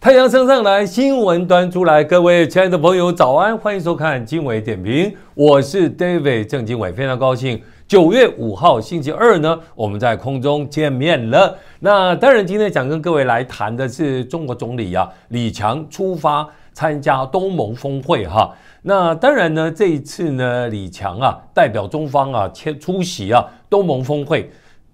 太阳升上来，新闻端出来，各位亲爱的朋友，早安，欢迎收看经纬点评，我是 David 郑经纬，非常高兴九月五号星期二呢，我们在空中见面了。那当然，今天想跟各位来谈的是中国总理啊，李强出发参加东盟峰会哈。那当然呢，这一次呢，李强啊，代表中方啊，出席啊东盟峰会。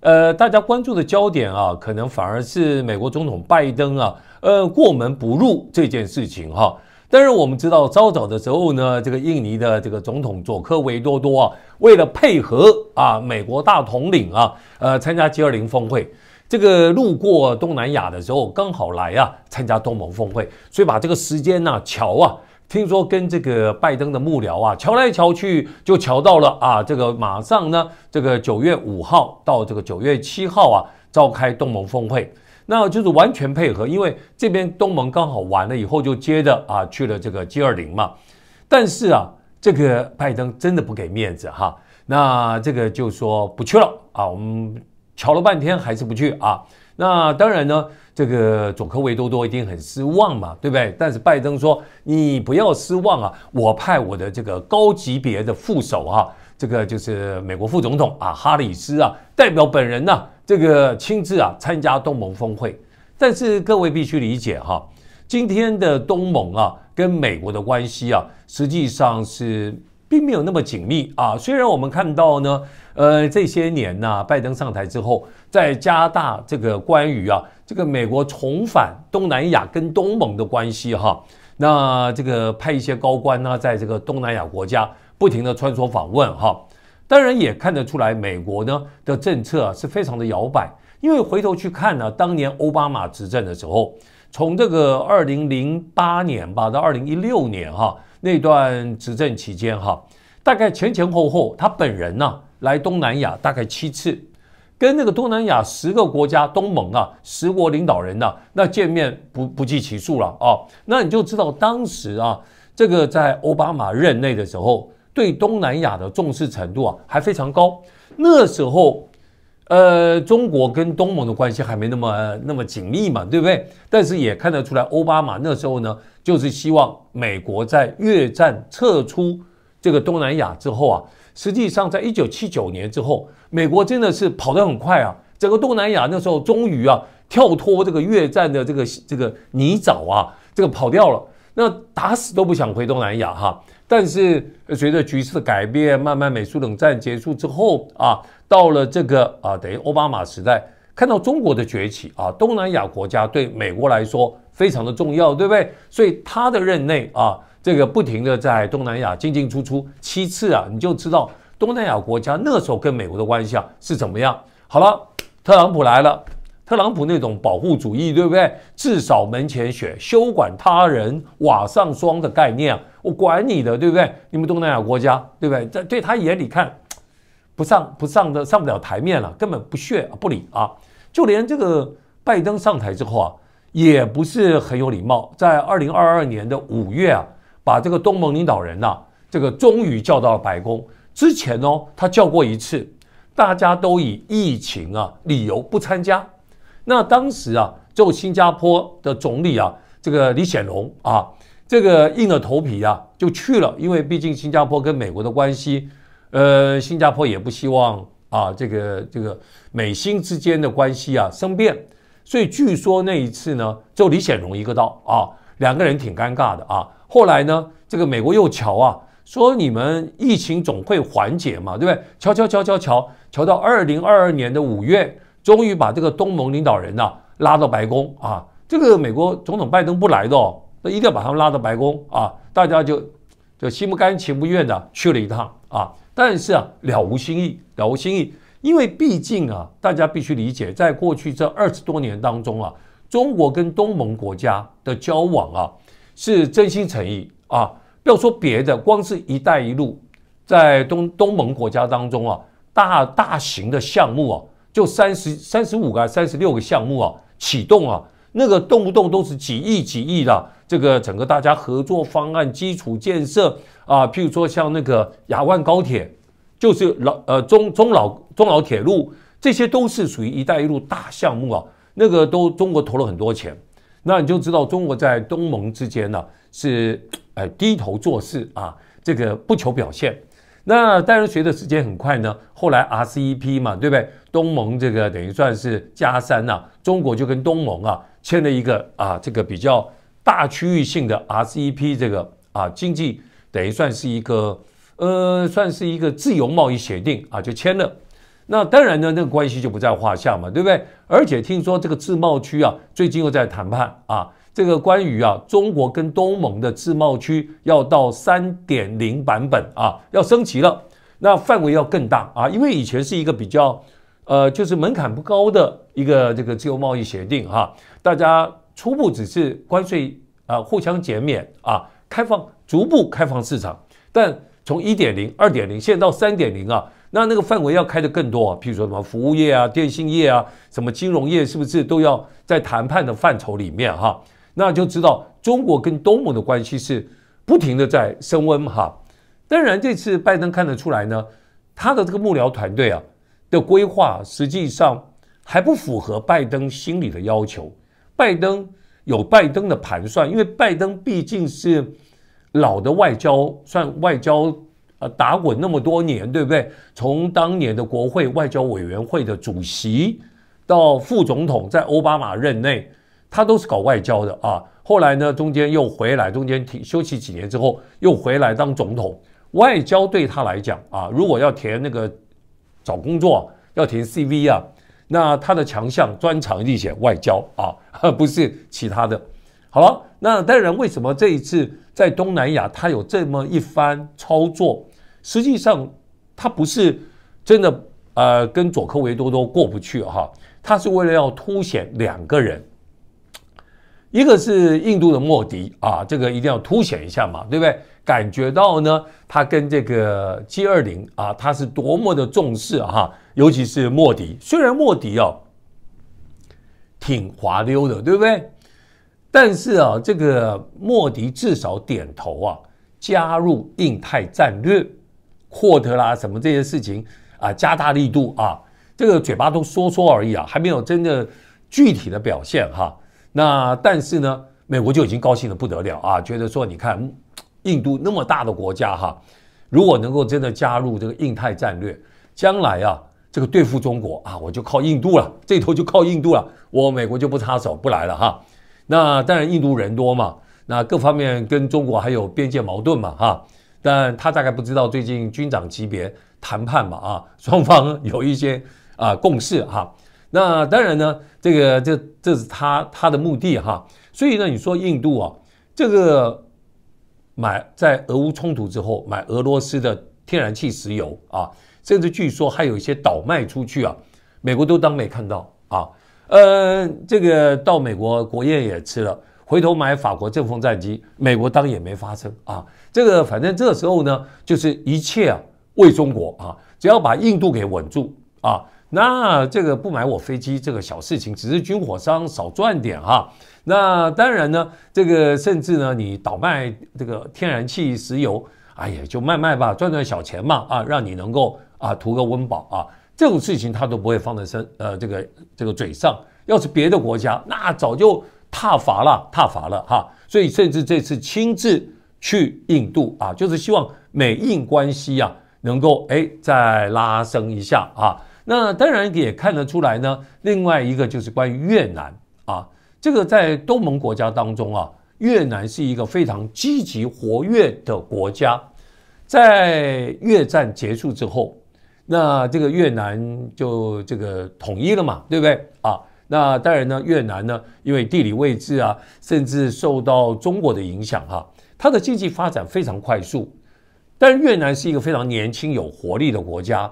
呃，大家关注的焦点啊，可能反而是美国总统拜登啊，呃，过门不入这件事情哈。但是我们知道，早早的时候呢，这个印尼的这个总统佐科维多多啊，为了配合啊美国大统领啊，呃，参加 G20 峰会，这个路过东南亚的时候，刚好来啊参加东盟峰会，所以把这个时间呢，巧啊。听说跟这个拜登的幕僚啊，瞧来瞧去就瞧到了啊，这个马上呢，这个九月五号到这个九月七号啊，召开东盟峰会，那就是完全配合，因为这边东盟刚好完了以后就接着啊去了这个 g 二零嘛。但是啊，这个拜登真的不给面子哈，那这个就说不去了啊，我们瞧了半天还是不去啊。那当然呢，这个总科卫多多一定很失望嘛，对不对？但是拜登说你不要失望啊，我派我的这个高级别的副手啊，这个就是美国副总统啊哈里斯啊，代表本人呢，这个亲自啊参加东盟峰会。但是各位必须理解哈，今天的东盟啊跟美国的关系啊，实际上是。并没有那么紧密啊，虽然我们看到呢，呃，这些年呢，拜登上台之后，在加大这个关于啊，这个美国重返东南亚跟东盟的关系哈，那这个派一些高官呢，在这个东南亚国家不停的穿梭访问哈，当然也看得出来，美国呢的政策是非常的摇摆，因为回头去看呢，当年奥巴马执政的时候。从这个二零零八年吧到二零一六年哈那段执政期间哈，大概前前后后他本人呢来东南亚大概七次，跟那个东南亚十个国家东盟啊十国领导人呢那见面不不计其数了啊，那你就知道当时啊这个在奥巴马任内的时候对东南亚的重视程度啊还非常高，那时候。呃，中国跟东盟的关系还没那么那么紧密嘛，对不对？但是也看得出来，奥巴马那时候呢，就是希望美国在越战撤出这个东南亚之后啊，实际上在一九七九年之后，美国真的是跑得很快啊，整个东南亚那时候终于啊，跳脱这个越战的这个这个泥沼啊，这个跑掉了。那打死都不想回东南亚哈，但是随着局势的改变，慢慢美苏冷战结束之后啊，到了这个啊等于奥巴马时代，看到中国的崛起啊，东南亚国家对美国来说非常的重要，对不对？所以他的任内啊，这个不停的在东南亚进进出出七次啊，你就知道东南亚国家那时候跟美国的关系啊是怎么样。好了，特朗普来了。特朗普那种保护主义，对不对？至少门前雪，休管他人瓦上霜的概念，我管你的，对不对？你们东南亚国家，对不对？在对他眼里看，不上不上的，上不了台面了，根本不屑不理啊！就连这个拜登上台之后啊，也不是很有礼貌。在二零二二年的五月啊，把这个东盟领导人呐，这个终于叫到了白宫。之前哦，他叫过一次，大家都以疫情啊理由不参加。那当时啊，就新加坡的总理啊，这个李显龙啊，这个硬着头皮啊，就去了。因为毕竟新加坡跟美国的关系，呃，新加坡也不希望啊，这个这个美新之间的关系啊生变。所以据说那一次呢，就李显龙一个到啊，两个人挺尴尬的啊。后来呢，这个美国又瞧啊，说你们疫情总会缓解嘛，对不对？瞧瞧瞧瞧瞧，瞧到二零二二年的五月。终于把这个东盟领导人呢拉到白宫啊！这个美国总统拜登不来的，那一定要把他们拉到白宫啊！大家就就心不甘情不愿的去了一趟啊！但是啊，了无新意，了无新意，因为毕竟啊，大家必须理解，在过去这二十多年当中啊，中国跟东盟国家的交往啊是真心诚意啊！不要说别的，光是一带一路，在东东盟国家当中啊，大大型的项目啊。就三十三十五个、三十六个项目啊，启动啊，那个动不动都是几亿、几亿的。这个整个大家合作方案、基础建设啊，譬如说像那个雅万高铁，就是老呃中中老中老铁路，这些都是属于“一带一路”大项目啊，那个都中国投了很多钱。那你就知道，中国在东盟之间呢，是呃低头做事啊，这个不求表现。那但是随着时间很快呢，后来 RCEP 嘛，对不对？东盟这个等于算是加三呐，中国就跟东盟啊签了一个啊这个比较大区域性的 RCEP 这个啊经济等于算是一个呃算是一个自由贸易协定啊就签了。那当然呢，那个关系就不在话下嘛，对不对？而且听说这个自贸区啊最近又在谈判啊。这个关于啊，中国跟东盟的自贸区要到三点零版本啊，要升级了，那范围要更大啊，因为以前是一个比较，呃，就是门槛不高的一个这个自由贸易协定哈，大家初步只是关税啊互相减免啊，开放逐步开放市场，但从一点零、二点零现在到三点零啊，那那个范围要开得更多，譬如说什么服务业啊、电信业啊、什么金融业是不是都要在谈判的范畴里面哈？那就知道中国跟东盟的关系是不停的在升温哈。当然，这次拜登看得出来呢，他的这个幕僚团队啊的规划，实际上还不符合拜登心里的要求。拜登有拜登的盘算，因为拜登毕竟是老的外交，算外交呃打滚那么多年，对不对？从当年的国会外交委员会的主席到副总统，在奥巴马任内。他都是搞外交的啊，后来呢，中间又回来，中间停休息几年之后又回来当总统。外交对他来讲啊，如果要填那个找工作要填 CV 啊，那他的强项专长一定写外交啊，不是其他的。好了，那当然为什么这一次在东南亚他有这么一番操作，实际上他不是真的呃跟佐科维多多过不去哈，他是为了要凸显两个人。一个是印度的莫迪啊，这个一定要凸显一下嘛，对不对？感觉到呢，他跟这个 G 二零啊，他是多么的重视哈，尤其是莫迪。虽然莫迪哦挺滑溜的，对不对？但是啊，这个莫迪至少点头啊，加入印太战略、扩特啦什么这些事情啊，加大力度啊，这个嘴巴都说说而已啊，还没有真的具体的表现哈。那但是呢，美国就已经高兴的不得了啊，觉得说，你看，印度那么大的国家哈，如果能够真的加入这个印太战略，将来啊，这个对付中国啊，我就靠印度了，这头就靠印度了，我美国就不插手不来了哈。那当然印度人多嘛，那各方面跟中国还有边界矛盾嘛哈，但他大概不知道最近军长级别谈判嘛啊，双方有一些啊共识哈。那当然呢，这个这这是他他的目的哈。所以呢，你说印度啊，这个买在俄乌冲突之后买俄罗斯的天然气、石油啊，甚至据说还有一些倒卖出去啊，美国都当没看到啊。呃，这个到美国国宴也吃了，回头买法国阵风战机，美国当也没发生啊。这个反正这时候呢，就是一切啊为中国啊，只要把印度给稳住啊。那这个不买我飞机这个小事情，只是军火商少赚点哈。那当然呢，这个甚至呢，你倒卖这个天然气、石油，哎呀，就卖卖吧，赚赚小钱嘛，啊，让你能够啊图个温饱啊，这种事情他都不会放在身呃这个这个嘴上。要是别的国家，那早就踏伐了踏伐了哈。所以甚至这次亲自去印度啊，就是希望美印关系啊能够哎再拉升一下啊。那当然也看得出来呢。另外一个就是关于越南啊，这个在东盟国家当中啊，越南是一个非常积极活跃的国家。在越战结束之后，那这个越南就这个统一了嘛，对不对？啊，那当然呢，越南呢，因为地理位置啊，甚至受到中国的影响哈，它的经济发展非常快速。但越南是一个非常年轻有活力的国家。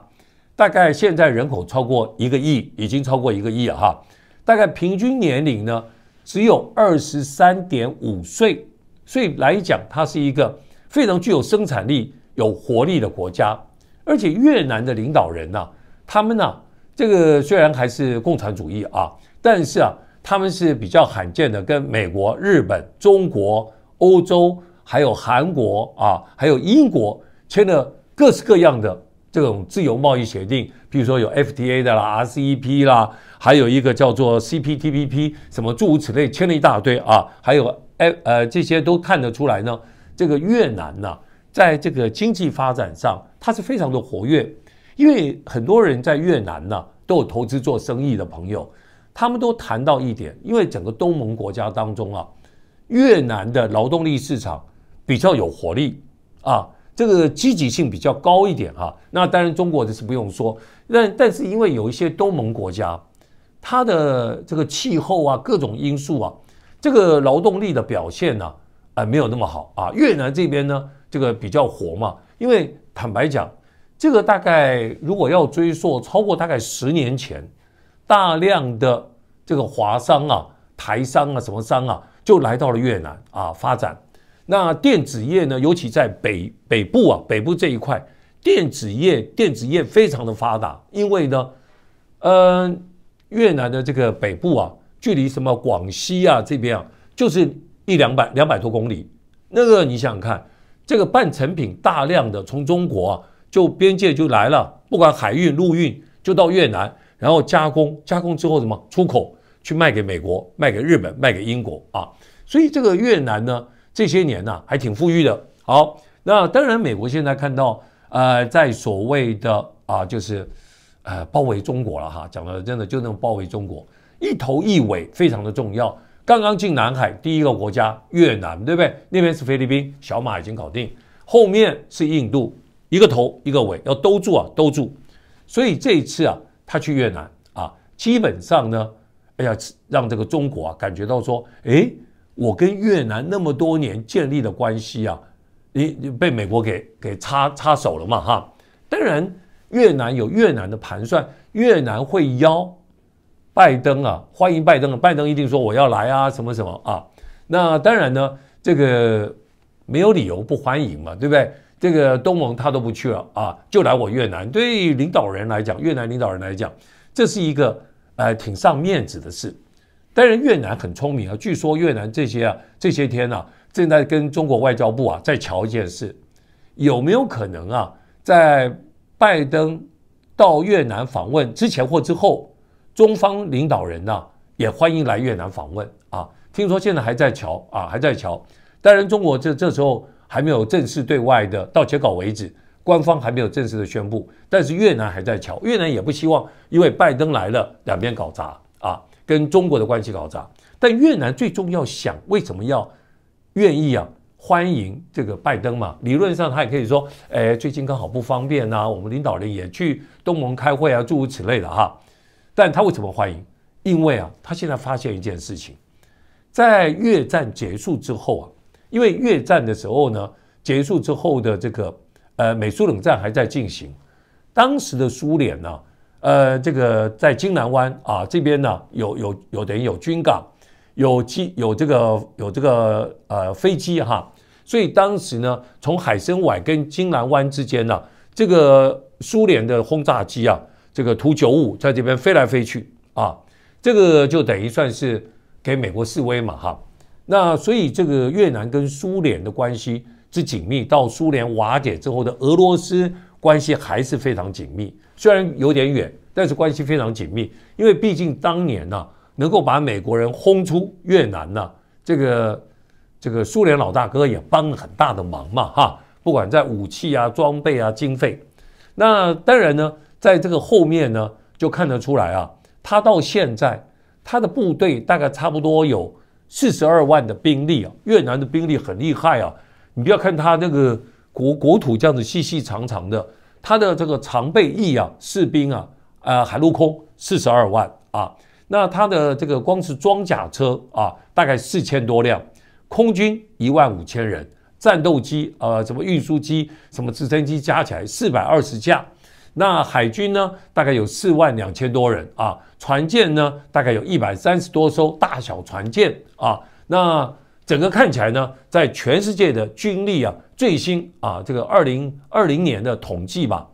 大概现在人口超过一个亿，已经超过一个亿了哈。大概平均年龄呢只有二十三点五岁，所以来讲，它是一个非常具有生产力、有活力的国家。而且越南的领导人呢，他们呢，这个虽然还是共产主义啊，但是啊，他们是比较罕见的，跟美国、日本、中国、欧洲还有韩国啊，还有英国签了各式各样的。这种自由贸易协定，比如说有 FTA 的啦、RCEP 啦，还有一个叫做 CPTPP，什么诸如此类，签了一大堆啊。还有哎呃，这些都看得出来呢。这个越南呢，在这个经济发展上，它是非常的活跃，因为很多人在越南呢都有投资做生意的朋友，他们都谈到一点，因为整个东盟国家当中啊，越南的劳动力市场比较有活力啊。这个积极性比较高一点哈，那当然中国的是不用说，但但是因为有一些东盟国家，它的这个气候啊、各种因素啊，这个劳动力的表现呢，啊没有那么好啊。越南这边呢，这个比较活嘛，因为坦白讲，这个大概如果要追溯超过大概十年前，大量的这个华商啊、台商啊、什么商啊，就来到了越南啊发展。那电子业呢？尤其在北北部啊，北部这一块电子业电子业非常的发达，因为呢，呃，越南的这个北部啊，距离什么广西啊这边啊，就是一两百两百多公里。那个你想想看，这个半成品大量的从中国就边界就来了，不管海运陆运就到越南，然后加工加工之后什么出口去卖给美国、卖给日本、卖给英国啊，所以这个越南呢？这些年呢，还挺富裕的。好，那当然，美国现在看到，呃，在所谓的啊，就是，呃，包围中国了哈，讲的真的就种包围中国，一头一尾非常的重要。刚刚进南海第一个国家越南，对不对？那边是菲律宾，小马已经搞定，后面是印度，一个头一个尾要兜住啊，兜住。所以这一次啊，他去越南啊，基本上呢，哎呀，让这个中国啊感觉到说，哎。我跟越南那么多年建立的关系啊，你被美国给给插插手了嘛哈？当然，越南有越南的盘算，越南会邀拜登啊，欢迎拜登啊，拜登一定说我要来啊，什么什么啊？那当然呢，这个没有理由不欢迎嘛，对不对？这个东盟他都不去了啊，就来我越南。对于领导人来讲，越南领导人来讲，这是一个呃挺上面子的事。但是越南很聪明啊，据说越南这些啊这些天啊，正在跟中国外交部啊在瞧一件事，有没有可能啊，在拜登到越南访问之前或之后，中方领导人呢也欢迎来越南访问啊？听说现在还在瞧啊，还在瞧。当然，中国这这时候还没有正式对外的到截稿为止，官方还没有正式的宣布，但是越南还在瞧，越南也不希望因为拜登来了，两边搞砸啊。跟中国的关系搞砸，但越南最重要想，为什么要愿意啊欢迎这个拜登嘛？理论上他也可以说，哎，最近刚好不方便呐，我们领导人也去东盟开会啊，诸如此类的哈。但他为什么欢迎？因为啊，他现在发现一件事情，在越战结束之后啊，因为越战的时候呢，结束之后的这个呃，美苏冷战还在进行，当时的苏联呢。呃，这个在金南湾啊这边呢，有有有等于有军港，有机有这个有这个呃飞机哈，所以当时呢，从海参崴跟金南湾之间呢，这个苏联的轰炸机啊，这个图九五在这边飞来飞去啊，这个就等于算是给美国示威嘛哈。那所以这个越南跟苏联的关系之紧密，到苏联瓦解之后的俄罗斯。关系还是非常紧密，虽然有点远，但是关系非常紧密，因为毕竟当年呢，能够把美国人轰出越南呢，这个这个苏联老大哥也帮了很大的忙嘛，哈，不管在武器啊、装备啊、经费，那当然呢，在这个后面呢，就看得出来啊，他到现在他的部队大概差不多有四十二万的兵力啊，越南的兵力很厉害啊，你不要看他那个。国国土这样子细细长长的，它的这个常备役啊，士兵啊，呃，海陆空四十二万啊，那它的这个光是装甲车啊，大概四千多辆，空军一万五千人，战斗机呃，什么运输机、什么直升机加起来四百二十架，那海军呢，大概有四万两千多人啊，船舰呢，大概有一百三十多艘大小船舰啊，那。整个看起来呢，在全世界的军力啊，最新啊，这个二零二零年的统计嘛，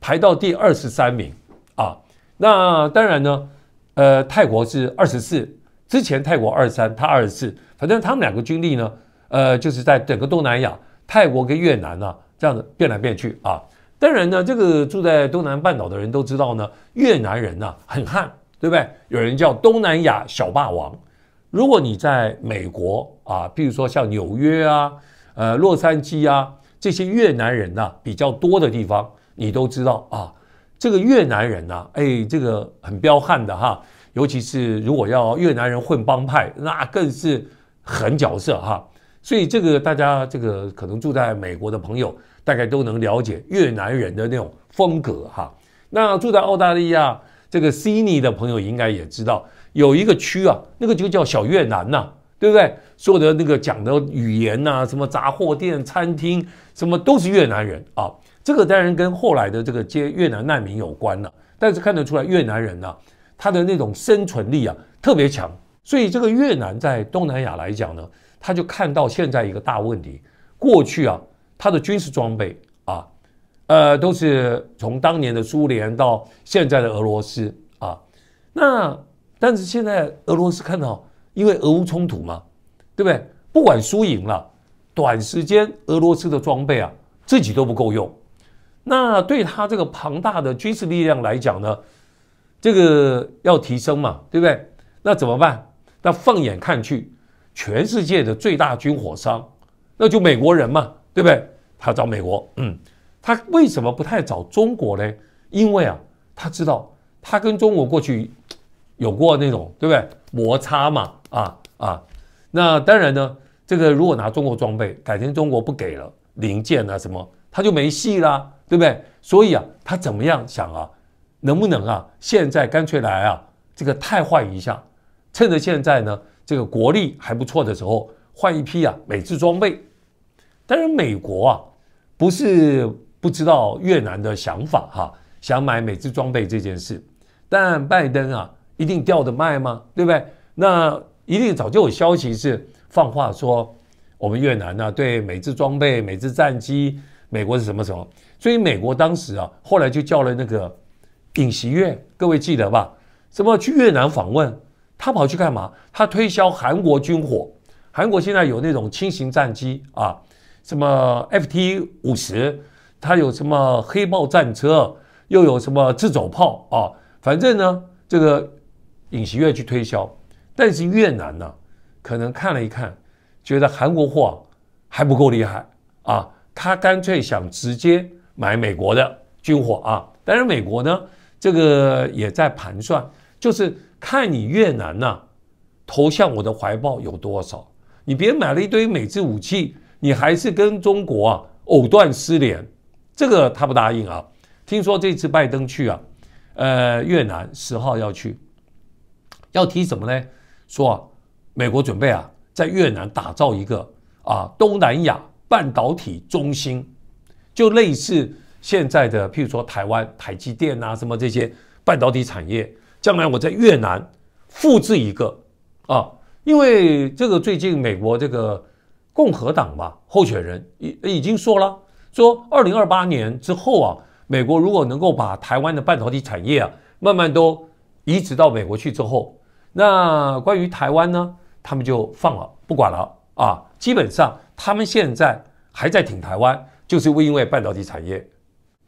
排到第二十三名啊。那当然呢，呃，泰国是二十四，之前泰国二十三，他二十四，反正他们两个军力呢，呃，就是在整个东南亚，泰国跟越南啊，这样子变来变去啊。当然呢，这个住在东南半岛的人都知道呢，越南人呐很悍，对不对？有人叫东南亚小霸王。如果你在美国啊，比如说像纽约啊、呃洛杉矶啊这些越南人呐比较多的地方，你都知道啊，这个越南人呐，哎，这个很彪悍的哈，尤其是如果要越南人混帮派，那更是狠角色哈。所以这个大家这个可能住在美国的朋友大概都能了解越南人的那种风格哈。那住在澳大利亚这个悉尼的朋友应该也知道。有一个区啊，那个就叫小越南呐，对不对？所有的那个讲的语言呐，什么杂货店、餐厅，什么都是越南人啊。这个当然跟后来的这个接越南难民有关了。但是看得出来，越南人呢，他的那种生存力啊，特别强。所以这个越南在东南亚来讲呢，他就看到现在一个大问题：过去啊，他的军事装备啊，呃，都是从当年的苏联到现在的俄罗斯啊，那。但是现在俄罗斯看到，因为俄乌冲突嘛，对不对？不管输赢了，短时间俄罗斯的装备啊，自己都不够用。那对他这个庞大的军事力量来讲呢，这个要提升嘛，对不对？那怎么办？那放眼看去，全世界的最大军火商，那就美国人嘛，对不对？他找美国，嗯，他为什么不太找中国呢？因为啊，他知道他跟中国过去。有过那种对不对摩擦嘛啊啊，那当然呢，这个如果拿中国装备，改天中国不给了零件啊什么，他就没戏啦，对不对？所以啊，他怎么样想啊，能不能啊，现在干脆来啊，这个太坏一下，趁着现在呢这个国力还不错的时候，换一批啊美制装备。当然美国啊不是不知道越南的想法哈，想买美制装备这件事，但拜登啊。一定掉的卖吗？对不对？那一定早就有消息是放话说，我们越南呢对美制装备、美制战机，美国是什么什么？所以美国当时啊，后来就叫了那个尹锡悦，各位记得吧？什么去越南访问？他跑去干嘛？他推销韩国军火。韩国现在有那种轻型战机啊，什么 FT 五十，他有什么黑豹战车，又有什么自走炮啊？反正呢，这个。尹锡悦去推销，但是越南呢，可能看了一看，觉得韩国货还不够厉害啊，他干脆想直接买美国的军火啊。但是美国呢，这个也在盘算，就是看你越南呢投向我的怀抱有多少，你别买了一堆美制武器，你还是跟中国啊藕断丝连，这个他不答应啊。听说这次拜登去啊，呃，越南十号要去。要提什么呢？说啊，美国准备啊，在越南打造一个啊东南亚半导体中心，就类似现在的，譬如说台湾台积电啊，什么这些半导体产业，将来我在越南复制一个啊，因为这个最近美国这个共和党吧候选人已已经说了，说二零二八年之后啊，美国如果能够把台湾的半导体产业啊慢慢都移植到美国去之后。那关于台湾呢？他们就放了不管了啊！基本上他们现在还在挺台湾，就是因为半导体产业。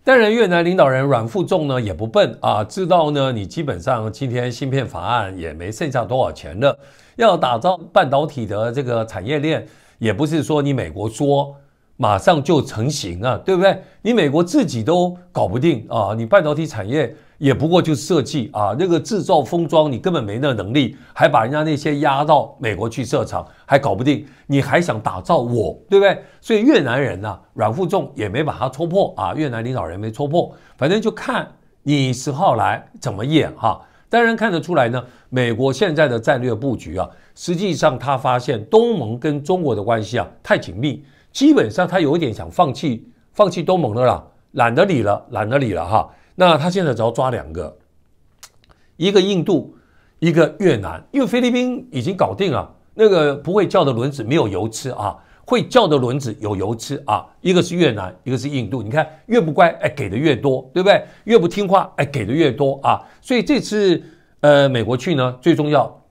当然，越南领导人阮富仲呢也不笨啊，知道呢你基本上今天芯片法案也没剩下多少钱了，要打造半导体的这个产业链，也不是说你美国说马上就成型啊，对不对？你美国自己都搞不定啊，你半导体产业。也不过就是设计啊，那个制造封装你根本没那能力，还把人家那些压到美国去设厂，还搞不定，你还想打造我，对不对？所以越南人呢，阮富仲也没把他戳破啊，越南领导人没戳破，反正就看你十号来怎么演哈。当然看得出来呢，美国现在的战略布局啊，实际上他发现东盟跟中国的关系啊太紧密，基本上他有点想放弃，放弃东盟了啦，懒得理了，懒得理了哈。那他现在只要抓两个，一个印度，一个越南，因为菲律宾已经搞定了。那个不会叫的轮子没有油吃啊，会叫的轮子有油吃啊。一个是越南，一个是印度。你看越不乖，哎，给的越多，对不对？越不听话，哎，给的越多啊。所以这次呃，美国去呢，最重要，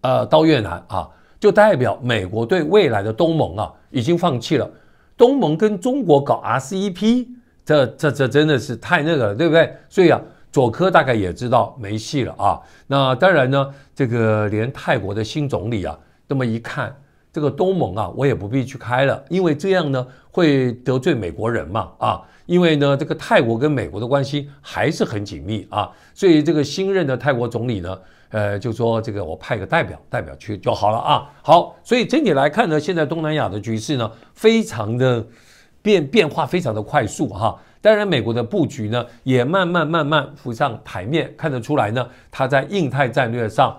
呃，到越南啊，就代表美国对未来的东盟啊，已经放弃了。东盟跟中国搞 RCEP。这这这真的是太那个了，对不对？所以啊，佐科大概也知道没戏了啊。那当然呢，这个连泰国的新总理啊，这么一看，这个东盟啊，我也不必去开了，因为这样呢会得罪美国人嘛啊。因为呢，这个泰国跟美国的关系还是很紧密啊。所以这个新任的泰国总理呢，呃，就说这个我派个代表，代表去就好了啊。好，所以整体来看呢，现在东南亚的局势呢，非常的。变变化非常的快速哈，当然美国的布局呢也慢慢慢慢浮上台面，看得出来呢，他在印太战略上，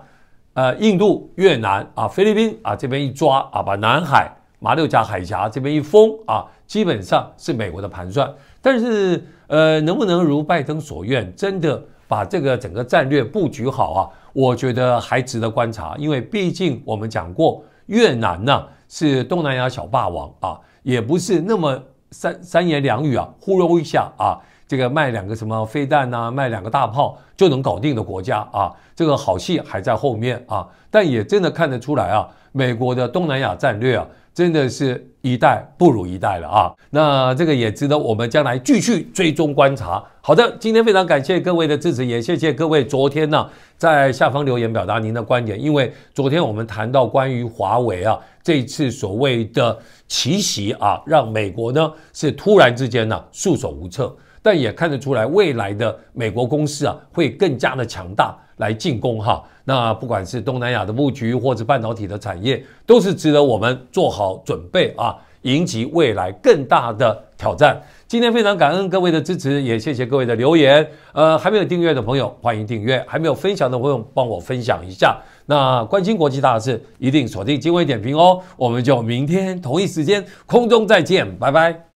呃，印度、越南啊、菲律宾啊这边一抓啊，把南海、马六甲海峡这边一封啊，基本上是美国的盘算。但是呃，能不能如拜登所愿，真的把这个整个战略布局好啊？我觉得还值得观察，因为毕竟我们讲过，越南呢是东南亚小霸王啊，也不是那么。三三言两语啊，忽悠一下啊，这个卖两个什么飞弹呐，卖两个大炮就能搞定的国家啊，这个好戏还在后面啊，但也真的看得出来啊，美国的东南亚战略啊，真的是一代不如一代了啊，那这个也值得我们将来继续追踪观察。好的，今天非常感谢各位的支持，也谢谢各位昨天呢在下方留言表达您的观点，因为昨天我们谈到关于华为啊。这次所谓的奇袭啊，让美国呢是突然之间呢束手无策，但也看得出来，未来的美国公司啊会更加的强大来进攻哈。那不管是东南亚的布局，或者半导体的产业，都是值得我们做好准备啊，迎接未来更大的挑战。今天非常感恩各位的支持，也谢谢各位的留言。呃，还没有订阅的朋友，欢迎订阅；还没有分享的朋友，帮我分享一下。那关心国际大事，一定锁定《精纬点评》哦。我们就明天同一时间空中再见，拜拜。